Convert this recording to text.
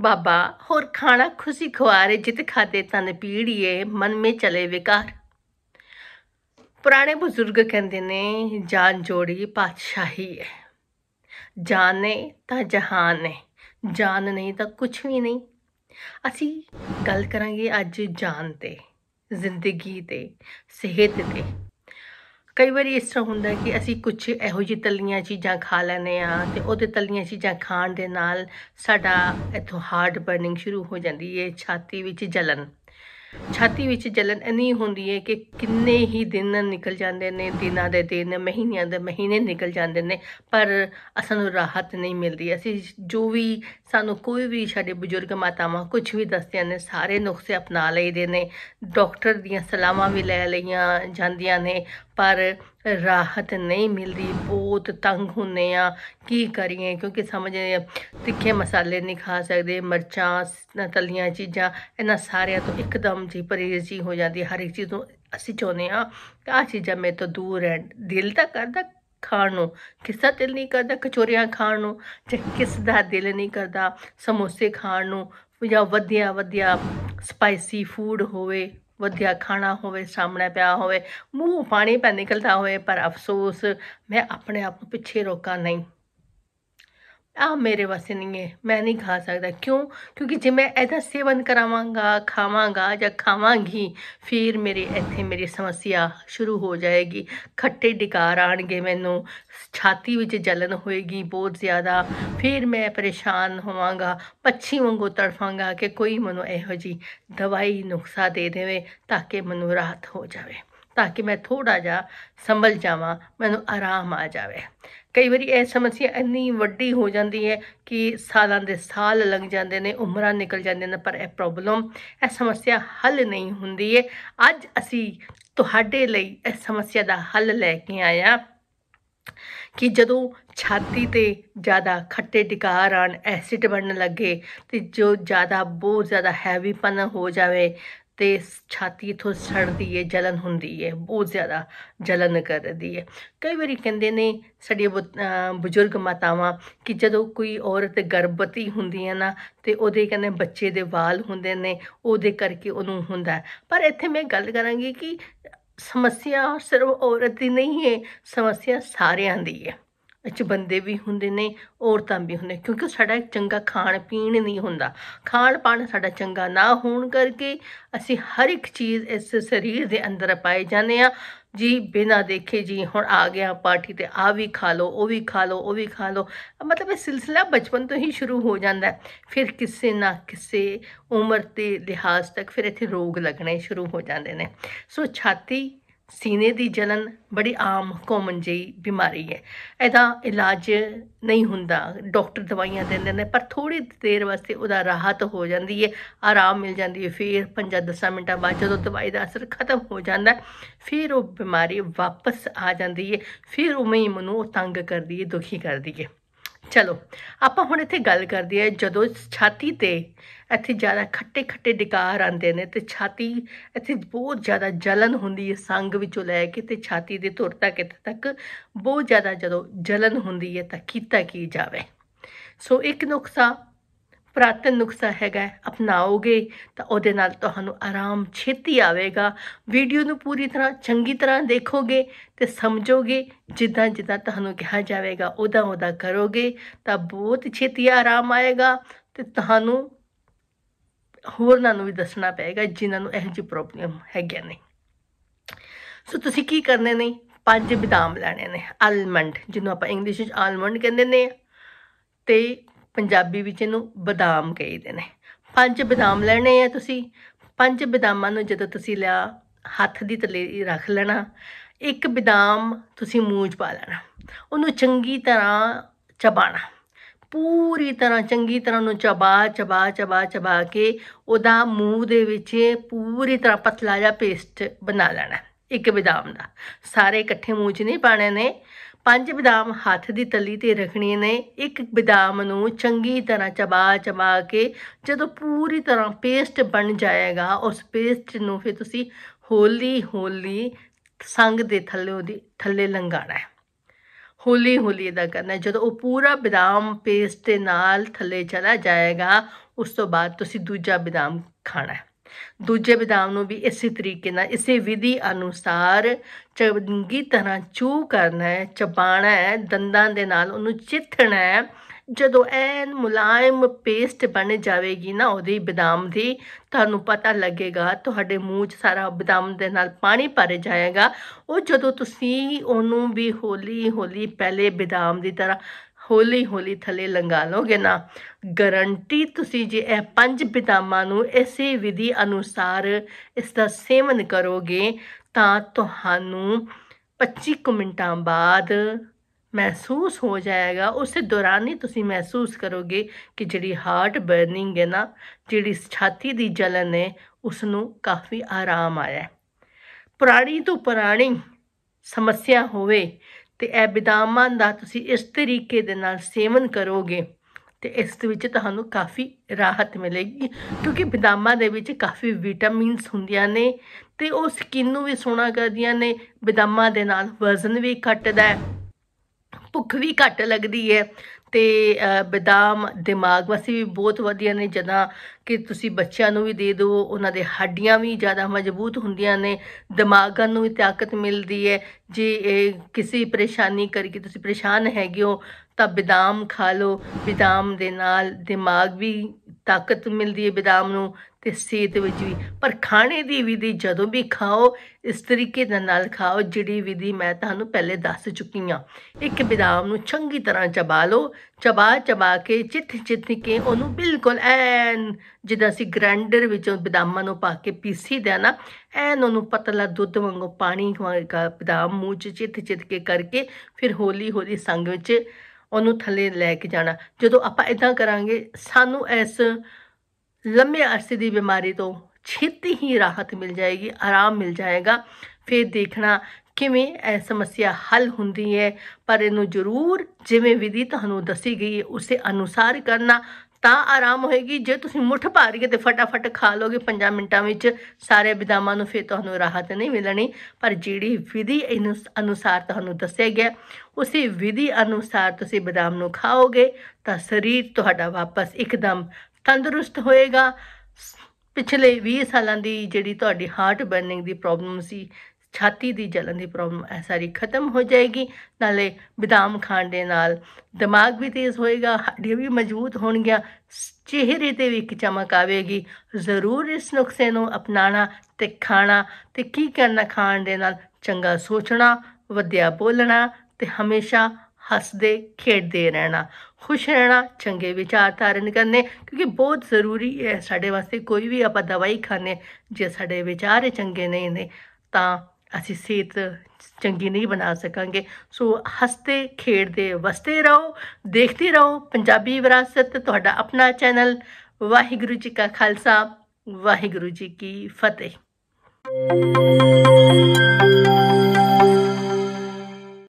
ਬਾਬਾ ਹੋਰ ਖਾਣਾ ਖੁਸ਼ੀ खुआरे ਜਿਤ ਖਾਦੇ ਤਨ ਪੀੜੀਏ ਮਨ ਮੇ ਚਲੇ ਵਿਕਾਰ ਪੁਰਾਣੇ ਬਜ਼ੁਰਗ ਕਹਿੰਦੇ ਨੇ ਜਾਨ ਜੋੜੀ ਪਾਤਸ਼ਾਹੀ ਹੈ ਜਾਣੇ ਤਾਂ ਜਹਾਨ ਹੈ ਜਾਨ ਨਹੀਂ ਤਾਂ ਕੁਝ ਵੀ ਨਹੀਂ ਅਸੀਂ ਗੱਲ ਕਰਾਂਗੇ ਅੱਜ ਜਾਨ ਤੇ ਜ਼ਿੰਦਗੀ ਤੇ ਸਿਹਤ ਤੇ ਕਈ ਵਾਰੀ ਇਸ ਤਰ੍ਹਾਂ ਹੁੰਦਾ ਕਿ ਅਸੀਂ ਕੁਝ ਇਹੋ ਜਿਹੀ ਤਲੀਆਂ ਚੀਜ਼ਾਂ ਖਾ ਲੈਨੇ ਆ ਤੇ ਉਹਦੇ ਤਲੀਆਂ ਚੀਜ਼ਾਂ ਖਾਣ ਦੇ ਨਾਲ ਸਾਡਾ ਇਥੋਂ ਹਾਰਟ ਬਰਨਿੰਗ ਸ਼ੁਰੂ ਹੋ ਜਾਂਦੀ ਹੈ ਛਾਤੀ ਵਿੱਚ ਜਲਨ ਛਾਤੀ ਵਿੱਚ ਜਲਨ ਇੰਨੀ ਹੁੰਦੀ ਹੈ ਕਿ ਕਿੰਨੇ ਹੀ ਦਿਨ ਨਿਕਲ ਜਾਂਦੇ ਨੇ ਦਿਨਾਂ ਦੇ ਦਿਨ ਮਹੀਨਿਆਂ ਦੇ ਮਹੀਨੇ ਨਿਕਲ ਜਾਂਦੇ ਨੇ ਪਰ ਸਾਨੂੰ ਰਾਹਤ ਨਹੀਂ ਮਿਲਦੀ ਅਸੀਂ ਜੋ ਵੀ ਸਾਨੂੰ ਕੋਈ ਵੀ ਸਾਡੇ ਬਜ਼ੁਰਗ ਮਾਤਾਵਾਂ ਕੁਝ ਵੀ ਦੱਸਦੇ ਨੇ ਸਾਰੇ ਨੁਕਸੇ ਅਪਣਾ ਲਈਦੇ ਨੇ ਡਾਕਟਰ ਦੀਆਂ ਸਲਾਹਾਂ ਵੀ ਲੈ ਲਈਆਂ ਜਾਂਦੀਆਂ ਨੇ ਪਰ ਰਾਹਤ ਨਹੀਂ ਮਿਲਦੀ ਬਹੁਤ ਤੰਗ ਹੁੰਨੇ ਆ ਕੀ ਕਰੀਏ ਕਿਉਂਕਿ ਸਮਝ ਤਿੱਖੇ ਮਸਾਲੇ ਨਹੀਂ ਖਾ ਸਕਦੇ ਮਿਰਚਾਂ ਤਲੀਆਂ ਚੀਜ਼ਾਂ ਇਹਨਾਂ ਸਾਰਿਆਂ ਤੋਂ ਇੱਕਦਮ ਜੀ ਪਰੇਜੀ ਜੀ ਹੋ ਜਾਂਦੀ ਹਰ ਇੱਕ ਚੀਜ਼ ਤੋਂ ਅਸੀਂ ਚਾਹੁੰਦੇ ਆ ਕਿ ਆ ਚੀਜ਼ਾਂ ਮੇਰੇ ਤੋਂ ਦੂਰ ਹੈ ਦਿਲ ਤਾਂ ਕਰਦਾ ਖਾਣ ਨੂੰ ਕਿਸਾ ਦਿਲ ਨਹੀਂ ਕਰਦਾ ਕਚੋਰੀਆਂ ਖਾਣ ਨੂੰ ਜਾਂ ਕਿਸ ਦਾ ਦਿਲ ਨਹੀਂ ਕਰਦਾ ਸਮੋਸੇ ਖਾਣ ਨੂੰ ਜਾਂ ਵਧੀਆ ਵਧੀਆ ਸਪਾਈਸੀ ਫੂਡ ਹੋਵੇ ਵਧੀਆ ਖਾਣਾ ਹੋਵੇ ਸਾਹਮਣੇ ਪਿਆ ਹੋਵੇ ਮੂੰਹ ਪਾਣੀ ਪੈ ਨਿਕਲਦਾ ਹੋਵੇ ਪਰ ਅਫਸੋਸ ਮੈਂ ਆਪਣੇ ਆਪ ਨੂੰ ਪਿੱਛੇ ਰੋਕਾਂ ਨਹੀਂ ਆ ਮੇਰੇ ਵਾਸਤੇ ਨਹੀਂ ਹੈ ਮੈਂ ਨਹੀਂ ਖਾ ਸਕਦਾ ਕਿਉਂ ਕਿਉਂਕਿ ਜੇ ਮੈਂ ਇਹਦਾ ਸੇਵਨ ਕਰਾਵਾਂਗਾ ਖਾਵਾਂਗਾ ਜਾਂ ਖਾਵਾਂਗੀ ਫਿਰ ਮੇਰੇ ਇੱਥੇ ਮੇਰੀ ਸਮੱਸਿਆ ਸ਼ੁਰੂ ਹੋ ਜਾਏਗੀ ਖੱਟੇ ਡਿਕਾਰ ਆਣਗੇ ਮੈਨੂੰ ਛਾਤੀ ਵਿੱਚ ਜਲਨ ਹੋਏਗੀ ਬਹੁਤ ਜ਼ਿਆਦਾ ਫਿਰ ਮੈਂ ਪਰੇਸ਼ਾਨ ਹੋਵਾਂਗਾ ਪੱਛੀ ਵਾਂਗੂ ਤੜਫਾਂਗਾ ਕਿ ਕੋਈ ਮੈਨੂੰ ਇਹੋ ਜੀ ਦਵਾਈ ਨੁਕਸਾ ਦੇ ਦੇਵੇ ਤਾਂ ਕਿ ਮੈਨੂੰ ਰਾਹਤ ਹੋ ਜਾਵੇ ਤਾਂ ਕਿ ਮੈਂ ਥੋੜਾ ਜਿਹਾ ਸੰਭਲ ਜਾਵਾਂ ਮੈਨੂੰ ਆਰਾਮ ਆ ਜਾਵੇ ਕਈ ਵਾਰੀ ਇਹ ਸਮੱਸਿਆ ਇੰਨੀ ਵੱਡੀ ਹੋ ਜਾਂਦੀ ਹੈ ਕਿ ਸਾਲਾਂ ਦੇ ਸਾਲ ਲੰਘ ਜਾਂਦੇ ਨੇ ਉਮਰਾਂ ਨਿਕਲ ਜਾਂਦੀਆਂ ਨੇ ਪਰ ਇਹ ਪ੍ਰੋਬਲਮ ਇਹ ਸਮੱਸਿਆ ਹੱਲ ਨਹੀਂ ਹੁੰਦੀ ਹੈ ਅੱਜ ਅਸੀਂ ਤੁਹਾਡੇ ਲਈ ਇਹ ਸਮੱਸਿਆ ਦਾ ਹੱਲ ਲੈ ਕੇ ਆਇਆ ਕਿ ਜਦੋਂ ਛਾਤੀ ਤੇ ਜ਼ਿਆਦਾ ਖੱਟੇ ਡਿਕਾਰ ਆਣ ਐਸਿਡ ਬਣਨ ਲੱਗੇ ਤੇ ਜੋ ਜ਼ਿਆਦਾ ਬਹੁਤ ਜ਼ਿਆਦਾ ਹੈਵੀਪਨ ਹੋ ਜਾਵੇ ਤੇ ਛਾਤੀ ਤੋਂ ਸੜਦੀ ਏ ਜਲਨ ਹੁੰਦੀ ਏ ਬਹੁਤ ਜ਼ਿਆਦਾ ਜਲਨ ਕਰਦੀ ਏ ਕਈ ਵਾਰੀ ਕਹਿੰਦੇ ਨੇ ਸਾਡੇ ਬਜ਼ੁਰਗ ਮਾਤਾਵਾਂ ਕਿ ਜਦੋਂ ਕੋਈ ਔਰਤ ਗਰਭਵਤੀ ਹੁੰਦੀ ਹੈ ਨਾ ਤੇ ਉਹਦੇ ਕਹਿੰਦੇ ਬੱਚੇ ਦੇ ਵਾਲ ਹੁੰਦੇ ਨੇ ਉਹਦੇ ਕਰਕੇ ਉਹਨੂੰ ਹੁੰਦਾ ਪਰ ਇੱਥੇ ਮੈਂ ਗੱਲ ਕਰਾਂਗੀ ਕਿ ਸਮੱਸਿਆ ਸਿਰਫ ਔਰਤ ਦੀ ਨਹੀਂ ਹੈ ਸਮੱਸਿਆ ਸਾਰਿਆਂ ਦੀ ਹੈ ਵਿੱਚ ਬੰਦੇ ਵੀ ਹੁੰਦੇ ਨੇ ਔਰਤਾਂ ਵੀ ਹੁੰਦੇ ਕਿਉਂਕਿ ਸਾਡਾ ਚੰਗਾ ਖਾਣ ਪੀਣ ਨਹੀਂ ਹੁੰਦਾ ਖਾਣ ਪਾਣ ਸਾਡਾ ਚੰਗਾ ਨਾ ਹੋਣ ਕਰਕੇ ਅਸੀਂ ਹਰ ਇੱਕ ਚੀਜ਼ ਇਸ ਸਰੀਰ ਦੇ ਅੰਦਰ ਪਾਏ ਜਾਂਦੇ ਆ ਜੀ ਬਿਨਾ ਦੇਖੇ ਜੀ ਹੁਣ ਆ ਗਿਆ ਪਾਰਟੀ ਤੇ ਆ ਵੀ ਖਾ ਲਓ ਉਹ ਵੀ ਖਾ ਲਓ ਉਹ ਵੀ ਖਾ ਲਓ ਮਤਲਬ ਇਹ ਸਿਲਸਿਲਾ ਬਚਪਨ ਤੋਂ ਹੀ ਸ਼ੁਰੂ ਹੋ ਜਾਂਦਾ ਫਿਰ ਕਿਸੇ ਨਾ ਕਿਸੇ ਉਮਰ ਤੇ ਲਿਹਾਜ਼ ਤੱਕ ਫਿਰ ਇੱਥੇ ਰੋਗ ਲੱਗਣੇ ਸ਼ੁਰੂ ਹੋ ਜਾਂਦੇ ਨੇ ਸੋ ਛਾਤੀ ਸੀਨੇ ਦੀ ਜਲਨ ਬੜੀ ਆਮ ਕਾਮਨ ਜਈ ਬਿਮਾਰੀ ਹੈ ਇਹਦਾ ਇਲਾਜ ਨਹੀਂ ਹੁੰਦਾ ਡਾਕਟਰ ਦਵਾਈਆਂ ਦਿੰਦੇ ਨੇ ਪਰ ਥੋੜੀ ਦੇਰ ਵਾਸਤੇ ਉਹਦਾ ਰਾਹਤ ਹੋ ਜਾਂਦੀ ਹੈ ਆਰਾਮ ਮਿਲ ਜਾਂਦੀ ਹੈ ਫਿਰ 5-10 ਮਿੰਟਾਂ ਬਾਅਦ ਜਦੋਂ ਦਵਾਈ ਦਾ ਅਸਰ ਖਤਮ ਹੋ ਜਾਂਦਾ ਫਿਰ ਉਹ ਬਿਮਾਰੀ ਵਾਪਸ ਆ ਜਾਂਦੀ ਹੈ ਫਿਰ ਉਵੇਂ ਹੀ ਨੂੰ ਤੰਗ ਕਰਦੀ ਹੈ ਦੁਖੀ ਕਰਦੀ ਹੈ ਚਲੋ ਆਪਾਂ ਹੁਣ ਇੱਥੇ ਗੱਲ ਕਰਦੇ ਆ ਜਦੋਂ ਛਾਤੀ ਤੇ ਇੱਥੇ ਜ਼ਿਆਦਾ ਖੱਟੇ ਖੱਟੇ ਡਿਕਾਰ ਆਉਂਦੇ ਨੇ ਤੇ ਛਾਤੀ ਇੱਥੇ ਬਹੁਤ ਜ਼ਿਆਦਾ ਜਲਨ ਹੁੰਦੀ ਹੈ ਸੰਗ ਵਿੱਚੋਂ ਲੈ ਕੇ ਤੇ ਛਾਤੀ ਦੇ ਧੁਰ ਤੱਕ ਇੱਥੇ ਤੱਕ ਬਹੁਤ ਜ਼ਿਆਦਾ ਜਦੋਂ ਜਲਨ ਹੁੰਦੀ ਹੈ ਤਾਂ ਕੀਤਾ ਕੀ ਜਾਵੇ ਸੋ ਇੱਕ ਨੁਕਸਾ ਪ੍ਰਾਤਨ ਨੁਕਸਾ ਹੈਗਾ ਅਪਣਾਓਗੇ ਤਾਂ ਉਹਦੇ ਨਾਲ ਤੁਹਾਨੂੰ ਆਰਾਮ ਛੇਤੀ ਆਵੇਗਾ ਵੀਡੀਓ ਨੂੰ ਪੂਰੀ ਤਰ੍ਹਾਂ ਚੰਗੀ ਤਰ੍ਹਾਂ ਦੇਖੋਗੇ ਤੇ ਸਮਝੋਗੇ ਜਿੱਦਾਂ ਜਿੱਦਾਂ ਤੁਹਾਨੂੰ ਕਿਹਾ ਜਾਵੇਗਾ ਉਦਾਂ ਉਦਾਂ ਕਰੋਗੇ ਤਾਂ ਬਹੁਤ ਛੇਤੀ ਆਰਾਮ ਆਏਗਾ ਤੇ ਤੁਹਾਨੂੰ ਹੋਰਨਾਂ ਨੂੰ ਵੀ ਦੱਸਣਾ ਪਏਗਾ ਜਿਨ੍ਹਾਂ ਨੂੰ ਇਹ ਜੀ ਪ੍ਰੋਬਲਮ ਹੈਗੀਆਂ ਨੇ ਸੋ ਤੁਸੀਂ ਕੀ ਕਰਨੇ ਨੇ ਪੰਜ ਬਦਾਮ ਲੈਣੇ ਨੇ ਆਲਮੰਡ ਜਿਹਨੂੰ ਆਪਾਂ ਇੰਗਲਿਸ਼ ਵਿੱਚ ਆਲਮੰਡ ਕਹਿੰਦੇ ਨੇ ਤੇ ਪੰਜਾਬੀ ਵਿੱਚ ਇਹਨੂੰ ਬਦਾਮ ਕਹਿੰਦੇ ਨੇ ਪੰਜ ਬਦਾਮ ਲੈਣੇ ਆ ਤੁਸੀਂ ਪੰਜ ਬਦਾਮਾਂ ਨੂੰ ਜਦੋਂ ਤੁਸੀਂ ਲਿਆ ਹੱਥ ਦੀ ਤਲੇ ਰੱਖ ਲੈਣਾ ਇੱਕ ਬਦਾਮ ਤੁਸੀਂ ਮੂੰਹ 'ਚ ਪਾ ਲੈਣਾ ਉਹਨੂੰ ਚੰਗੀ ਤਰ੍ਹਾਂ ਚਬਾਣਾ ਪੂਰੀ ਤਰ੍ਹਾਂ ਚੰਗੀ ਤਰ੍ਹਾਂ ਨੂੰ ਚਬਾ ਚਬਾ ਚਬਾ ਚਬਾ ਕੇ ਉਹਦਾ ਮੂੰਹ ਦੇ ਵਿੱਚ ਪੂਰੀ ਤਰ੍ਹਾਂ ਪਤਲਾ ਜਿਹਾ ਪੇਸਟ ਬਣਾ ਲੈਣਾ ਇੱਕ ਬਦਾਮ ਦਾ ਸਾਰੇ ਇਕੱਠੇ ਮੂੰਹ 'ਚ ਨਹੀਂ ਪਾਣੇ ਨੇ ਪੰਜ ਬਦਾਮ ਹੱਥ ਦੀ ਤਲੀ ਤੇ ਰੱਖਣੇ ਨੇ ਇੱਕ ਬਦਾਮ ਨੂੰ ਚੰਗੀ ਤਰ੍ਹਾਂ ਚਬਾ ਚਬਾ ਕੇ ਜਦੋਂ ਪੂਰੀ ਤਰ੍ਹਾਂ ਪੇਸਟ ਬਣ ਜਾਏਗਾ ਉਸ ਪੇਸਟ ਨੂੰ ਫਿਰ ਤੁਸੀਂ ਹੌਲੀ ਹੌਲੀ ਸੰਗ ਦੇ ਥੱਲੇ ਉਹਦੀ ਥੱਲੇ ਲੰਗਾਣਾ ਹੈ ਹੌਲੀ ਹੌਲੀ ਦਾ ਕਰਨਾ ਜਦੋਂ ਉਹ ਪੂਰਾ ਬਦਾਮ ਪੇਸਟ ਦੇ ਨਾਲ ਥੱਲੇ ਚਲਾ ਜਾਏਗਾ ਉਸ ਤੋਂ ਬਾਅਦ ਤੁਸੀਂ ਦੂਜਾ ਬਦਾਮ ਖਾਣਾ ਹੈ ਦੂਜੇ ਬਦਾਮ ਨੂੰ ਵੀ ਇਸੇ ਤਰੀਕੇ ਨਾਲ ਇਸੇ ਵਿਧੀ ਅਨੁਸਾਰ ਚੰਗੀ ਤਰ੍ਹਾਂ ਚੂ ਕਰਨਾ ਹੈ ਚਬਾਣਾ ਹੈ ਦੰਦਾਂ ਦੇ ਨਾਲ ਉਹਨੂੰ ਚਿੱਥਣਾ ਹੈ ਜਦੋਂ ਐਨ ਮੁਲਾਇਮ ਪੇਸਟ ਬਣ ਜਾਵੇਗੀ ਨਾ ਉਹਦੀ ਬਦਾਮ ਦੀ ਤੁਹਾਨੂੰ ਪਤਾ ਲੱਗੇਗਾ ਤੁਹਾਡੇ ਮੂੰਹ 'ਚ ਸਾਰਾ ਬਦਾਮ ਦੇ ਨਾਲ ਪਾਣੀ ਭਰ ਜਾਏਗਾ ਉਹ ਜਦੋਂ ਤੁਸੀਂ ਉਹਨੂੰ ਵੀ ਹੌਲੀ ਹੌਲੀ ਪਹਿਲੇ ਬਦਾਮ ਦੀ ਤਰ੍ਹਾਂ ਹੌਲੀ ਹੌਲੀ ਥੱਲੇ ਲੰਗਾ ਲੋਗੇ ਨਾ ਗਰੰਟੀ ਤੁਸੀਂ ਜੇ ਇਹ ਪੰਜ ਬਿਤਾਮਾਂ ਨੂੰ ਇਸੇ ਵਿਧੀ ਅਨੁਸਾਰ ਇਸ ਦਾ ਸੇਵਨ ਕਰੋਗੇ ਤਾਂ ਤੁਹਾਨੂੰ 25 ਮਿੰਟਾਂ ਬਾਅਦ ਮਹਿਸੂਸ ਹੋ ਜਾਏਗਾ ਉਸੇ ਦੌਰਾਨ ਹੀ ਤੁਸੀਂ ਮਹਿਸੂਸ ਕਰੋਗੇ ਕਿ ਜਿਹੜੀ ਹਾਰਟ ਬਰਨਿੰਗ ਹੈ ਨਾ ਜਿਹੜੀ ਛਾਤੀ ਦੀ ਜਲਨ ਹੈ ਉਸ ਨੂੰ ਕਾਫੀ ਆਰਾਮ ਆਇਆ ਪੁਰਾਣੀ ਤੋਂ ਪੁਰਾਣੀ ਸਮੱਸਿਆ ਹੋਵੇ ਤੇ ਇਹ ਬਦਾਮਾਂ ਦਾ ਤੁਸੀਂ ਇਸ ਤਰੀਕੇ ਦੇ ਨਾਲ ਸੇਵਨ ਕਰੋਗੇ ਤੇ ਇਸ ਦੇ ਵਿੱਚ ਤੁਹਾਨੂੰ ਕਾਫੀ ਰਾਹਤ ਮਿਲੇਗੀ ਕਿਉਂਕਿ ਬਦਾਮਾਂ ਦੇ ਵਿੱਚ ਕਾਫੀ ਵਿਟਾਮਿਨਸ ਹੁੰਦੀਆਂ ਨੇ ਤੇ ਉਹ ਸਕਿਨ ਨੂੰ ਵੀ ਸੋਹਣਾ ਕਰਦੀਆਂ ਨੇ ਬਦਾਮਾਂ ਦੇ ਨਾਲ ਵਜ਼ਨ ਵੀ ਘਟਦਾ ਹੈ ਭੁੱਖ ਵੀ ਘੱਟ ਲੱਗਦੀ ਹੈ ਤੇ ਬਦਾਮ ਦਿਮਾਗ ਵਾਸਤੇ ਵੀ ਬਹੁਤ ਵਧੀਆ ਨੇ ਜਦਾਂ ਕਿ ਤੁਸੀਂ ਬੱਚਿਆਂ ਨੂੰ ਵੀ ਦੇ ਦਿਓ ਉਹਨਾਂ ਦੇ ਹੱਡੀਆਂ ਵੀ ਜ਼ਿਆਦਾ ਮਜ਼ਬੂਤ ਹੁੰਦੀਆਂ ਨੇ ਦਿਮਾਗਾਂ ਨੂੰ ਵੀ ਤਾਕਤ ਮਿਲਦੀ ਹੈ ਜੇ ਕਿਸੇ ਪਰੇਸ਼ਾਨੀ ਕਰਕੇ ਤੁਸੀਂ ਪਰੇਸ਼ਾਨ ਹੈਗੇ ਹੋ ਤਾਂ ਬਦਾਮ ਖਾ ਲਓ ਬਦਾਮ ਦੇ ਨਾਲ ਦਿਮਾਗ ਵੀ ਤਾਕਤ ਮਿਲਦੀ ਹੈ ਬਦਾਮ ਨੂੰ ਤੇ ਸਿਹਤ ਵਿੱਚ ਵੀ ਪਰ ਖਾਣੇ ਦੀ ਵਿਧੀ ਜਦੋਂ ਵੀ ਖਾਓ ਇਸ ਤਰੀਕੇ ਦੇ ਨਾਲ ਖਾਓ ਜਿਹੜੀ ਵਿਧੀ ਮੈਂ ਤੁਹਾਨੂੰ ਪਹਿਲੇ ਦੱਸ ਚੁੱਕੀ ਆ ਇੱਕ ਬਦਾਮ ਨੂੰ ਚੰਗੀ ਤਰ੍ਹਾਂ ਚਬਾ ਲਓ ਚਬਾ ਚਬਾ ਕੇ ਚਿੱਥ ਚਿੱਥ ਕੇ ਉਹਨੂੰ ਬਿਲਕੁਲ ਐਨ ਜਿੱਦਾਂ ਅਸੀਂ ਗ੍ਰੈਂਡਰ ਵਿੱਚੋਂ ਬਦਾਮਾਂ ਨੂੰ ਪਾ ਕੇ ਪੀਸੀ ਦੇਣਾ ਐਨ ਉਹਨੂੰ ਪਤਲਾ ਦੁੱਧ ਵਾਂਗੂ ਪਾਣੀ ਵਾਂਗੂ ਬਦਾਮ ਮੂੰਹ 'ਚ ਚਿੱਥ ਚਿੱਥ ਕੇ ਕਰਕੇ ਫਿਰ ਹੌਲੀ ਹੌਲੀ ਸੰਗ ਵਿੱਚ ਉਹਨੂੰ ਥੱਲੇ ਲੈ ਕੇ ਜਾਣਾ ਜਦੋਂ ਆਪਾਂ ਇਦਾਂ ਕਰਾਂਗੇ ਸਾਨੂੰ ਇਸ ਲੰਮੇ ਅਰਸੇ ਦੀ ਬਿਮਾਰੀ ਤੋਂ ਛੇਤੀ ਹੀ ਰਾਹਤ ਮਿਲ ਜਾਏਗੀ ਆਰਾਮ ਮਿਲ ਜਾਏਗਾ ਫਿਰ ਦੇਖਣਾ ਕਿਵੇਂ ਇਹ ਸਮੱਸਿਆ ਹੱਲ ਹੁੰਦੀ ਹੈ ਪਰ ਇਹਨੂੰ ਜ਼ਰੂਰ ਜਿਵੇਂ ਵਿਧੀ ਤੁਹਾਨੂੰ ਦੱਸੀ ਗਈ ਹੈ ਉਸੇ ਅਨੁਸਾਰ ਕਰਨਾ ਤਾਂ ਆਰਾਮ ਹੋਏਗੀ ਜੇ ਤੁਸੀਂ ਮੁੱਠ ਭਾਰੀ ਤੇ ਫਟਾਫਟ ਖਾ ਲੋਗੇ 5 ਮਿੰਟਾਂ ਵਿੱਚ ਸਾਰੇ ਬਿਦਾਮਾਂ ਨੂੰ ਫਿਰ ਤੁਹਾਨੂੰ ਰਾਹਤ ਨਹੀਂ ਮਿਲਣੀ ਪਰ ਜਿਹੜੀ ਵਿਧੀ ਅਨੁਸਾਰ ਤੁਹਾਨੂੰ ਦੱਸਿਆ ਗਿਆ ਉਸੇ ਵਿਧੀ ਅਨੁਸਾਰ ਤੁਸੀਂ ਬਦਾਮ ਨੂੰ ਖਾਓਗੇ ਤਾਂ ਸਰੀਰ ਤੁਹਾਡਾ ਵਾਪਸ ਇੱਕਦਮ ਤੰਦਰੁਸਤ ਹੋਏਗਾ ਪਿਛਲੇ 20 ਸਾਲਾਂ ਦੀ ਜਿਹੜੀ ਤੁਹਾਡੀ ਹਾਰਟ ਬਰਨਿੰਗ ਦੀ ਪ੍ਰੋਬਲਮ ਸੀ ਛਾਤੀ ਦੀ ਜਲਨ ਦੀ ਪ੍ਰੋਬਲਮ ਐ ਸਾਰੀ ਖਤਮ ਹੋ ਜਾਏਗੀ ਨਾਲੇ ਬਦਾਮ ਖਾਣ ਦੇ ਨਾਲ ਦਿਮਾਗ ਵੀ ਤੇਜ਼ ਹੋਏਗਾ ਹੱਡੀ ਵੀ ਮਜ਼ਬੂਤ ਹੋਣਗੀਆਂ ਚਿਹਰੇ ਤੇ ਵੀ ਇੱਕ ਚਮਕ ਆਵੇਗੀ ਜ਼ਰੂਰ ਇਸ ਨੁਕਸੇ ਨੂੰ ਅਪਣਾਣਾ ਤੇ ਖਾਣਾ ਤੇ ਕੀ ਕਰਨਾ ਖਾਣ ਦੇ ਨਾਲ ਚੰਗਾ ਸੋਚਣਾ ਵਧਿਆ ਬੋਲਣਾ ਤੇ ਹਮੇਸ਼ਾ ਹੱਸਦੇ ਖੇਡਦੇ ਰਹਿਣਾ ਖੁਸ਼ ਰਹਿਣਾ ਚੰਗੇ ਵਿਚਾਰ ਧਾਰਨ ਕਰਨੇ ਕਿਉਂਕਿ ਬਹੁਤ ਜ਼ਰੂਰੀ ਹੈ ਸਾਡੇ ਵਾਸਤੇ ਕੋਈ ਵੀ ਆਪਾਂ ਦਵਾਈ ਖਾਣੇ ਜੇ ਸਾਡੇ ਵਿਚਾਰ ਚੰਗੇ ਨਹੀਂ ਨੇ ਤਾਂ ਅਸੀਂ ਸਿਹਤ ਚੰਗੀ ਨਹੀਂ ਬਣਾ ਸਕਾਂਗੇ ਸੋ ਹੱਸਤੇ ਖੇਡਦੇ ਵਸਤੇ ਰਹੋ ਦੇਖਦੇ ਰਹੋ ਪੰਜਾਬੀ ਵਿਰਾਸਤ ਤੁਹਾਡਾ ਆਪਣਾ ਚੈਨਲ ਵਾਹਿਗੁਰੂ ਜੀ ਕਾ ਖਾਲਸਾ ਵਾਹਿਗੁਰੂ ਜੀ ਕੀ ਫਤਿਹ